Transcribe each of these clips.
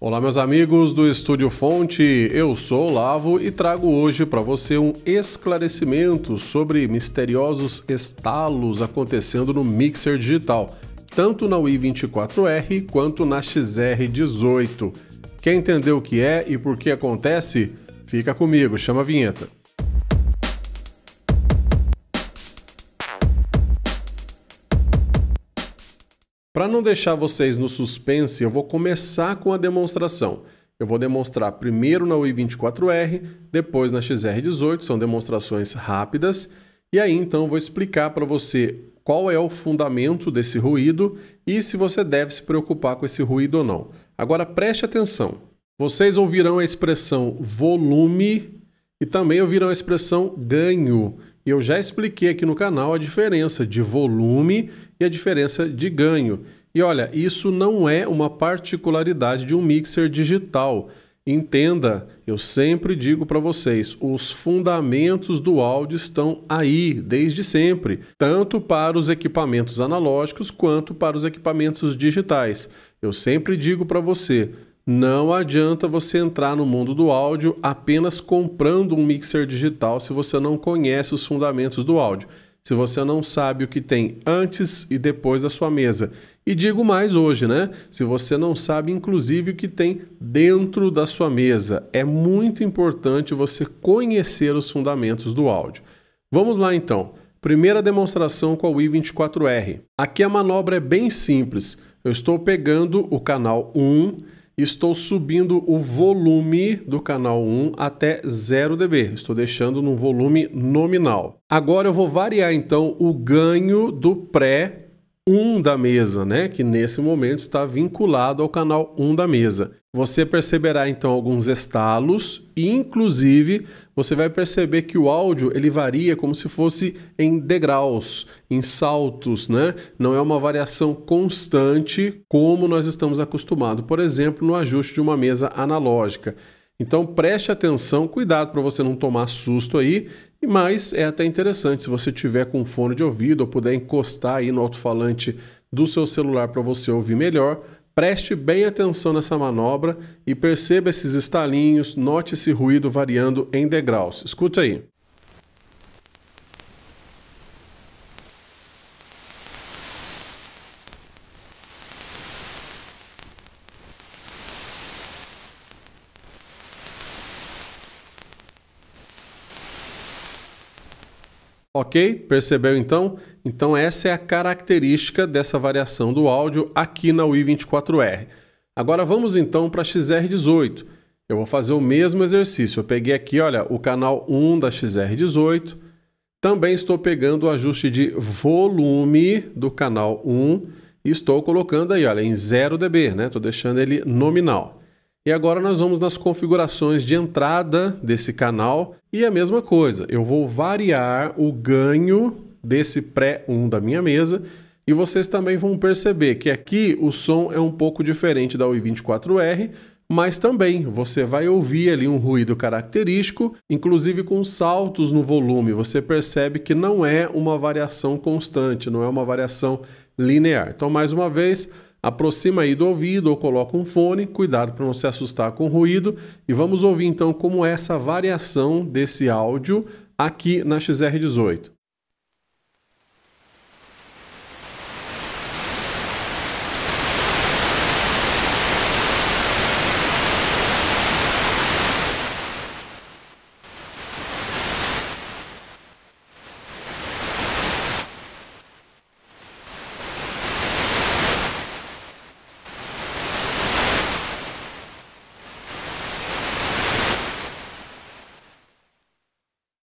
Olá, meus amigos do Estúdio Fonte, eu sou Lavo e trago hoje para você um esclarecimento sobre misteriosos estalos acontecendo no mixer digital, tanto na wii 24 r quanto na XR18. Quer entender o que é e por que acontece? Fica comigo, chama a vinheta. Para não deixar vocês no suspense, eu vou começar com a demonstração. Eu vou demonstrar primeiro na UI24R, depois na XR18, são demonstrações rápidas, e aí então vou explicar para você qual é o fundamento desse ruído e se você deve se preocupar com esse ruído ou não. Agora preste atenção. Vocês ouvirão a expressão volume e também ouvirão a expressão ganho. E eu já expliquei aqui no canal a diferença de volume e a diferença de ganho. E olha, isso não é uma particularidade de um mixer digital. Entenda, eu sempre digo para vocês, os fundamentos do áudio estão aí desde sempre, tanto para os equipamentos analógicos quanto para os equipamentos digitais. Eu sempre digo para você, não adianta você entrar no mundo do áudio apenas comprando um mixer digital se você não conhece os fundamentos do áudio se você não sabe o que tem antes e depois da sua mesa. E digo mais hoje, né? Se você não sabe, inclusive, o que tem dentro da sua mesa, é muito importante você conhecer os fundamentos do áudio. Vamos lá então. Primeira demonstração com o i24R. Aqui a manobra é bem simples. Eu estou pegando o canal 1 estou subindo o volume do canal 1 até 0 dB. Estou deixando num volume nominal. Agora eu vou variar então o ganho do pré 1 da mesa, né? Que nesse momento está vinculado ao canal 1 da mesa. Você perceberá então alguns estalos e inclusive você vai perceber que o áudio ele varia como se fosse em degraus, em saltos, né? Não é uma variação constante como nós estamos acostumados, por exemplo, no ajuste de uma mesa analógica. Então preste atenção, cuidado para você não tomar susto aí. Mas é até interessante se você tiver com fone de ouvido ou puder encostar aí no alto-falante do seu celular para você ouvir melhor. Preste bem atenção nessa manobra e perceba esses estalinhos, note esse ruído variando em degraus. Escute aí. Ok? Percebeu então? Então essa é a característica dessa variação do áudio aqui na UI 24R. Agora vamos então para a XR18. Eu vou fazer o mesmo exercício. Eu peguei aqui, olha, o canal 1 da XR18. Também estou pegando o ajuste de volume do canal 1 e estou colocando aí, olha, em 0 dB, né? Estou deixando ele nominal. E agora nós vamos nas configurações de entrada desse canal e a mesma coisa, eu vou variar o ganho desse pré-1 da minha mesa e vocês também vão perceber que aqui o som é um pouco diferente da UI24R, mas também você vai ouvir ali um ruído característico, inclusive com saltos no volume. Você percebe que não é uma variação constante, não é uma variação linear. Então, mais uma vez, aproxima aí do ouvido ou coloca um fone, cuidado para não se assustar com o ruído, e vamos ouvir então como é essa variação desse áudio aqui na XR18.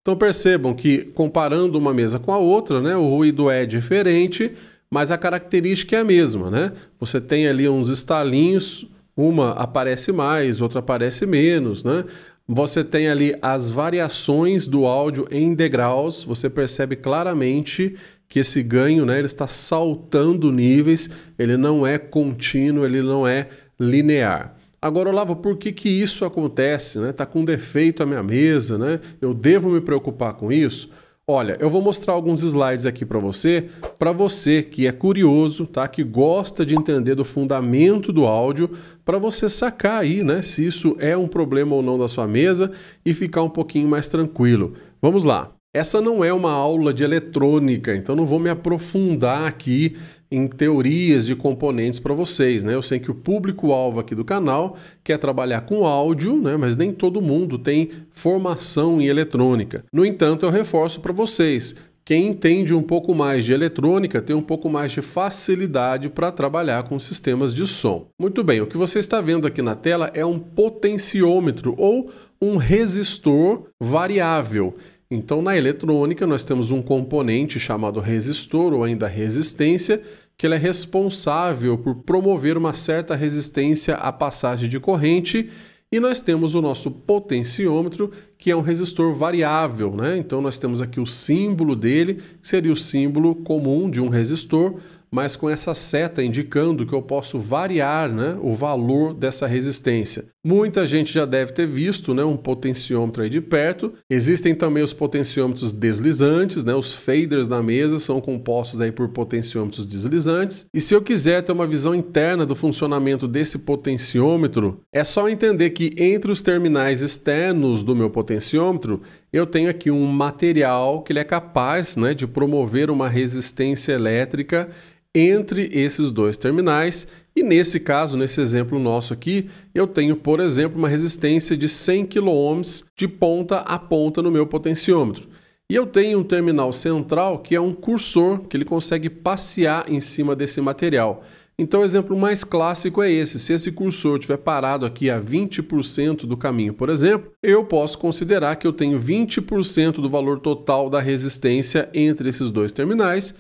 Então percebam que comparando uma mesa com a outra, né, o ruído é diferente, mas a característica é a mesma, né? Você tem ali uns estalinhos, uma aparece mais, outra aparece menos, né? Você tem ali as variações do áudio em degraus, você percebe claramente que esse ganho, né, ele está saltando níveis, ele não é contínuo, ele não é linear. Agora, Olavo, por que, que isso acontece? Está né? Tá com defeito a minha mesa, né? Eu devo me preocupar com isso? Olha, eu vou mostrar alguns slides aqui para você, para você que é curioso, tá? Que gosta de entender do fundamento do áudio, para você sacar aí, né, se isso é um problema ou não da sua mesa e ficar um pouquinho mais tranquilo. Vamos lá. Essa não é uma aula de eletrônica, então não vou me aprofundar aqui em teorias de componentes para vocês, né? Eu sei que o público-alvo aqui do canal quer trabalhar com áudio, né? Mas nem todo mundo tem formação em eletrônica. No entanto, eu reforço para vocês, quem entende um pouco mais de eletrônica tem um pouco mais de facilidade para trabalhar com sistemas de som. Muito bem, o que você está vendo aqui na tela é um potenciômetro ou um resistor variável. Então, na eletrônica, nós temos um componente chamado resistor ou ainda resistência, que ele é responsável por promover uma certa resistência à passagem de corrente, e nós temos o nosso potenciômetro, que é um resistor variável, né? Então nós temos aqui o símbolo dele, que seria o símbolo comum de um resistor, mas com essa seta indicando que eu posso variar né, o valor dessa resistência. Muita gente já deve ter visto né, um potenciômetro aí de perto. Existem também os potenciômetros deslizantes, né, os faders na mesa são compostos aí por potenciômetros deslizantes. E se eu quiser ter uma visão interna do funcionamento desse potenciômetro, é só entender que entre os terminais externos do meu potenciômetro, eu tenho aqui um material que ele é capaz né, de promover uma resistência elétrica entre esses dois terminais. E nesse caso, nesse exemplo nosso aqui, eu tenho, por exemplo, uma resistência de 100 kOhms de ponta a ponta no meu potenciômetro. E eu tenho um terminal central que é um cursor que ele consegue passear em cima desse material. Então, o exemplo mais clássico é esse. Se esse cursor estiver parado aqui a 20% do caminho, por exemplo, eu posso considerar que eu tenho 20% do valor total da resistência entre esses dois terminais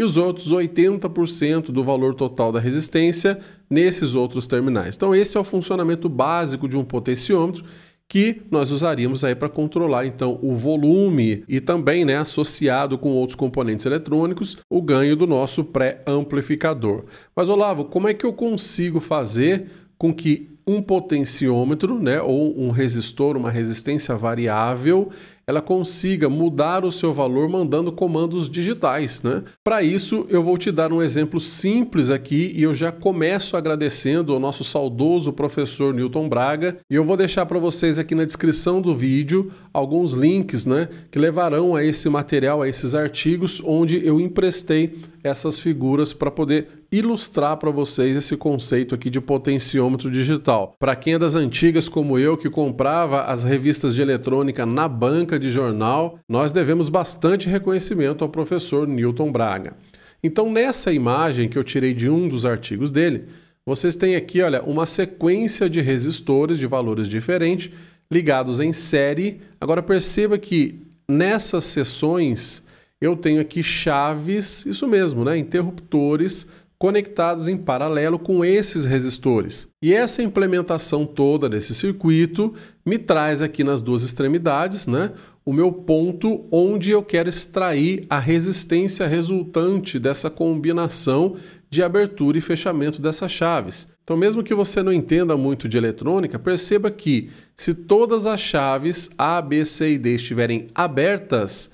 e os outros 80% do valor total da resistência nesses outros terminais. Então esse é o funcionamento básico de um potenciômetro que nós usaríamos aí para controlar então o volume e também, né, associado com outros componentes eletrônicos, o ganho do nosso pré-amplificador. Mas Olavo, como é que eu consigo fazer com que um potenciômetro, né, ou um resistor, uma resistência variável, ela consiga mudar o seu valor mandando comandos digitais, né? Para isso, eu vou te dar um exemplo simples aqui e eu já começo agradecendo ao nosso saudoso professor Newton Braga e eu vou deixar para vocês aqui na descrição do vídeo alguns links, né, que levarão a esse material, a esses artigos onde eu emprestei essas figuras para poder ilustrar para vocês esse conceito aqui de potenciômetro digital. Para quem é das antigas como eu, que comprava as revistas de eletrônica na banca de jornal, nós devemos bastante reconhecimento ao professor Newton Braga. Então, nessa imagem que eu tirei de um dos artigos dele, vocês têm aqui, olha, uma sequência de resistores de valores diferentes ligados em série. Agora perceba que nessas seções eu tenho aqui chaves, isso mesmo, né, interruptores conectados em paralelo com esses resistores. E essa implementação toda desse circuito me traz aqui nas duas extremidades, né? O meu ponto onde eu quero extrair a resistência resultante dessa combinação de abertura e fechamento dessas chaves. Então, mesmo que você não entenda muito de eletrônica, perceba que se todas as chaves A, B, C e D estiverem abertas,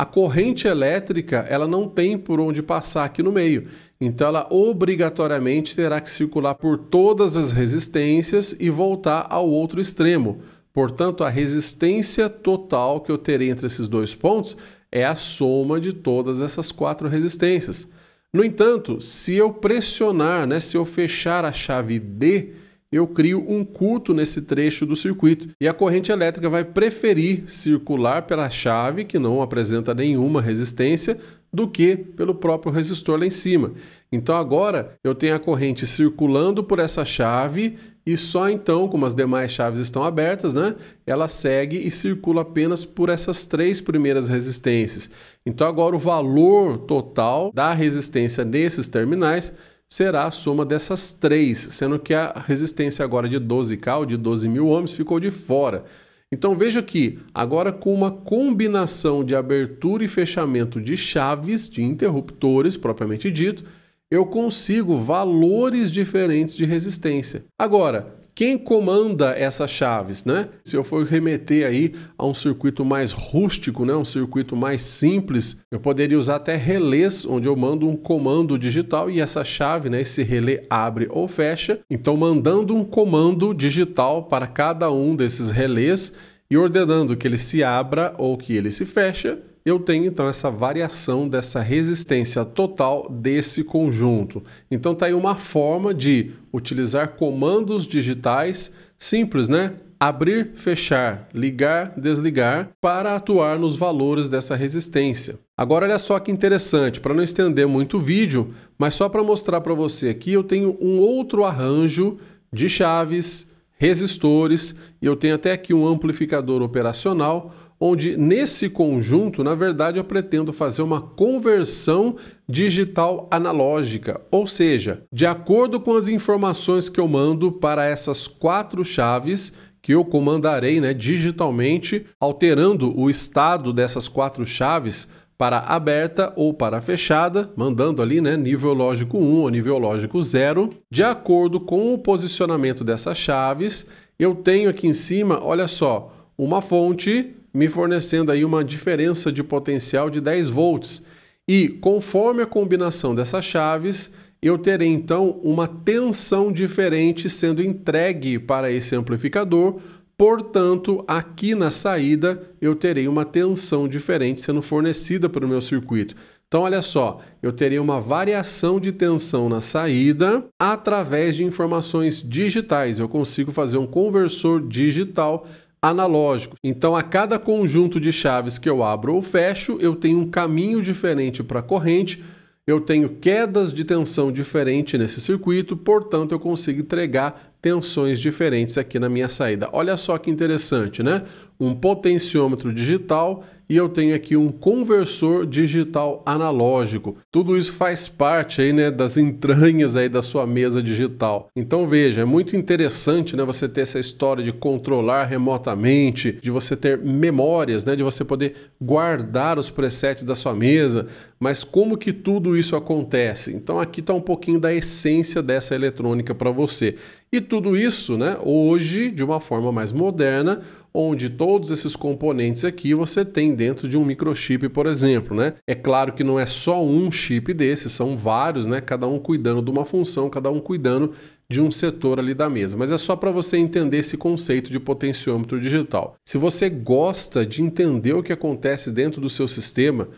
a corrente elétrica ela não tem por onde passar aqui no meio. Então ela obrigatoriamente terá que circular por todas as resistências e voltar ao outro extremo. Portanto, a resistência total que eu terei entre esses dois pontos é a soma de todas essas quatro resistências. No entanto, se eu pressionar, né, se eu fechar a chave D, eu crio um curto nesse trecho do circuito e a corrente elétrica vai preferir circular pela chave, que não apresenta nenhuma resistência, do que pelo próprio resistor lá em cima. Então agora eu tenho a corrente circulando por essa chave e só então, como as demais chaves estão abertas, né, ela segue e circula apenas por essas três primeiras resistências. Então agora o valor total da resistência desses terminais será a soma dessas três, sendo que a resistência agora de 12K, de 12 mil ohms, ficou de fora. Então veja que agora com uma combinação de abertura e fechamento de chaves, de interruptores propriamente dito, eu consigo valores diferentes de resistência. Agora, quem comanda essas chaves, né? Se eu for remeter aí a um circuito mais rústico, né, um circuito mais simples, eu poderia usar até relés, onde eu mando um comando digital e essa chave, né, esse relé abre ou fecha. Então, mandando um comando digital para cada um desses relés e ordenando que ele se abra ou que ele se fecha, eu tenho então essa variação dessa resistência total desse conjunto. Então tá aí uma forma de utilizar comandos digitais simples, né? Abrir, fechar, ligar, desligar para atuar nos valores dessa resistência. Agora olha só que interessante, para não estender muito o vídeo, mas só para mostrar para você aqui, eu tenho um outro arranjo de chaves, resistores e eu tenho até aqui um amplificador operacional onde nesse conjunto, na verdade, eu pretendo fazer uma conversão digital analógica, ou seja, de acordo com as informações que eu mando para essas quatro chaves que eu comandarei, né, digitalmente, alterando o estado dessas quatro chaves para aberta ou para fechada, mandando ali né, nível lógico 1 ou nível lógico 0. De acordo com o posicionamento dessas chaves, eu tenho aqui em cima, olha só, uma fonte me fornecendo aí uma diferença de potencial de 10 volts. E conforme a combinação dessas chaves, eu terei então uma tensão diferente sendo entregue para esse amplificador. Portanto, aqui na saída eu terei uma tensão diferente sendo fornecida para o meu circuito. Então, olha só, eu terei uma variação de tensão na saída através de informações digitais. Eu consigo fazer um conversor digital analógico. Então, a cada conjunto de chaves que eu abro ou fecho, eu tenho um caminho diferente para a corrente, eu tenho quedas de tensão diferente nesse circuito, portanto, eu consigo entregar tensões diferentes aqui na minha saída. Olha só que interessante, né? Um potenciômetro digital e eu tenho aqui um conversor digital analógico. Tudo isso faz parte aí, né, das entranhas aí da sua mesa digital. Então veja, é muito interessante, né, você ter essa história de controlar remotamente, de você ter memórias, né, de você poder guardar os presets da sua mesa, mas como que tudo isso acontece? Então aqui está um pouquinho da essência dessa eletrônica para você. E tudo isso, né, hoje, de uma forma mais moderna, onde todos esses componentes aqui você tem dentro de um microchip, por exemplo, né? É claro que não é só um chip desses, são vários, né? Cada um cuidando de uma função, cada um cuidando de um setor ali da mesa, mas é só para você entender esse conceito de potenciômetro digital. Se você gosta de entender o que acontece dentro do seu sistema,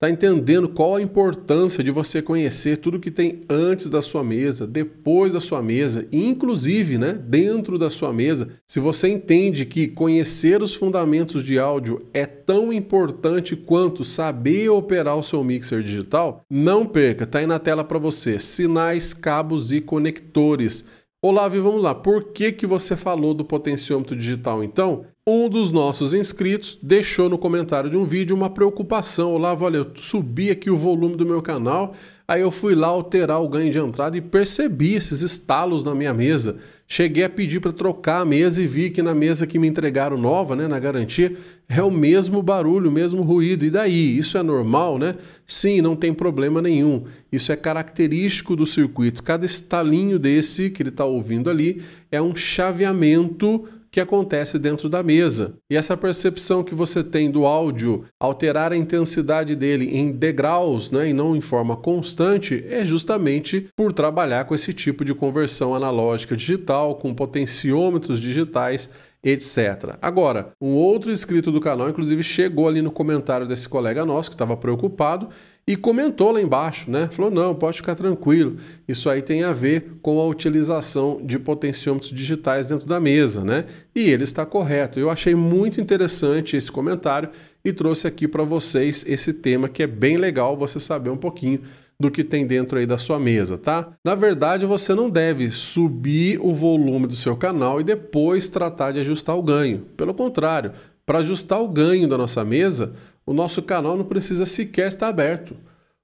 Está entendendo qual a importância de você conhecer tudo que tem antes da sua mesa, depois da sua mesa, e inclusive né, dentro da sua mesa? Se você entende que conhecer os fundamentos de áudio é tão importante quanto saber operar o seu mixer digital, não perca, está aí na tela para você: sinais, cabos e conectores. Olá, vamos lá. Por que, que você falou do potenciômetro digital então? Um dos nossos inscritos deixou no comentário de um vídeo uma preocupação. Olá, olha, subi aqui o volume do meu canal, aí eu fui lá alterar o ganho de entrada e percebi esses estalos na minha mesa. Cheguei a pedir para trocar a mesa e vi que na mesa que me entregaram nova, né, na garantia, é o mesmo barulho, o mesmo ruído. E daí? Isso é normal, né? Sim, não tem problema nenhum. Isso é característico do circuito. Cada estalinho desse que ele está ouvindo ali é um chaveamento que acontece dentro da mesa. E essa percepção que você tem do áudio alterar a intensidade dele em degraus né, e não em forma constante é justamente por trabalhar com esse tipo de conversão analógica digital, com potenciômetros digitais etc. Agora, um outro inscrito do canal, inclusive, chegou ali no comentário desse colega nosso que estava preocupado e comentou lá embaixo, né? Falou: não, pode ficar tranquilo. Isso aí tem a ver com a utilização de potenciômetros digitais dentro da mesa, né? E ele está correto. Eu achei muito interessante esse comentário e trouxe aqui para vocês esse tema que é bem legal você saber um pouquinho do que tem dentro aí da sua mesa, tá? Na verdade, você não deve subir o volume do seu canal e depois tratar de ajustar o ganho. Pelo contrário, para ajustar o ganho da nossa mesa, o nosso canal não precisa sequer estar aberto.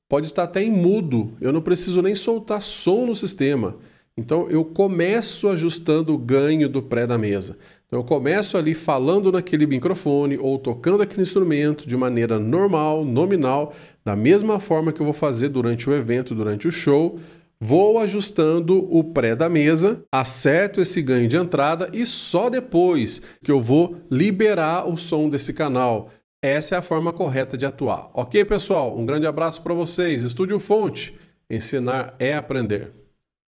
Pode estar até em mudo, eu não preciso nem soltar som no sistema. Então eu começo ajustando o ganho do pré da mesa. Então eu começo ali falando naquele microfone ou tocando aquele instrumento de maneira normal, nominal, da mesma forma que eu vou fazer durante o evento, durante o show. Vou ajustando o pré da mesa, acerto esse ganho de entrada e só depois que eu vou liberar o som desse canal, essa é a forma correta de atuar. Ok, pessoal? Um grande abraço para vocês. Estúdio Fonte. Ensinar é aprender.